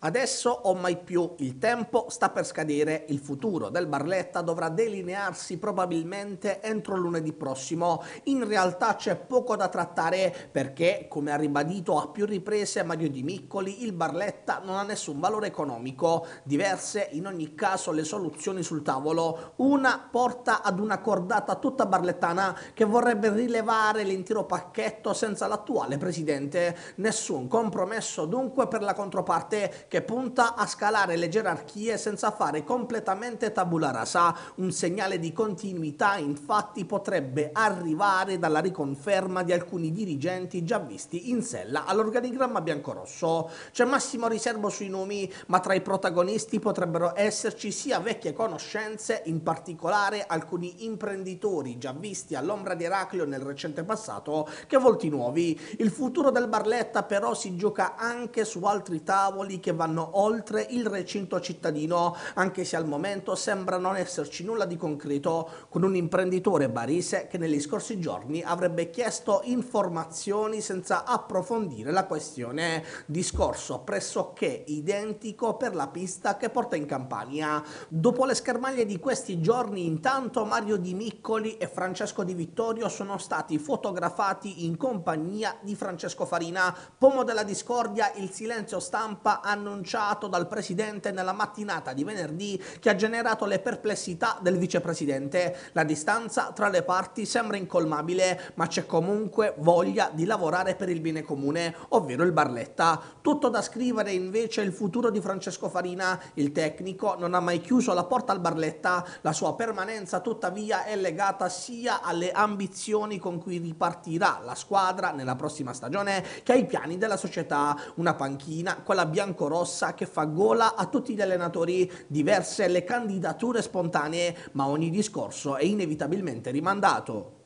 Adesso o mai più il tempo sta per scadere, il futuro del Barletta dovrà delinearsi probabilmente entro lunedì prossimo. In realtà c'è poco da trattare perché, come ha ribadito a più riprese Mario Di Miccoli, il Barletta non ha nessun valore economico. Diverse in ogni caso le soluzioni sul tavolo. Una porta ad una cordata tutta barlettana che vorrebbe rilevare l'intero pacchetto senza l'attuale presidente. Nessun compromesso dunque per la controparte che punta a scalare le gerarchie senza fare completamente tabula rasa. Un segnale di continuità infatti potrebbe arrivare dalla riconferma di alcuni dirigenti già visti in sella all'organigramma biancorosso. C'è massimo riservo sui nomi, ma tra i protagonisti potrebbero esserci sia vecchie conoscenze, in particolare alcuni imprenditori già visti all'ombra di Eraclio nel recente passato, che volti nuovi. Il futuro del Barletta però si gioca anche su altri tavoli che vanno oltre il recinto cittadino, anche se al momento sembra non esserci nulla di concreto con un imprenditore barise che negli scorsi giorni avrebbe chiesto informazioni senza approfondire la questione. Discorso pressoché identico per la pista che porta in Campania. Dopo le schermaglie di questi giorni, intanto Mario Di Miccoli e Francesco Di Vittorio sono stati fotografati in compagnia di Francesco Farina. Pomo della discordia, il silenzio stampa hanno annunciato dal Presidente nella mattinata di venerdì che ha generato le perplessità del Vicepresidente. La distanza tra le parti sembra incolmabile, ma c'è comunque voglia di lavorare per il bene comune, ovvero il Barletta. Tutto da scrivere invece il futuro di Francesco Farina. Il tecnico non ha mai chiuso la porta al Barletta, la sua permanenza tuttavia è legata sia alle ambizioni con cui ripartirà la squadra nella prossima stagione che ai piani della società. Una panchina, quella biancorossi rossa che fa gola a tutti gli allenatori, diverse le candidature spontanee, ma ogni discorso è inevitabilmente rimandato.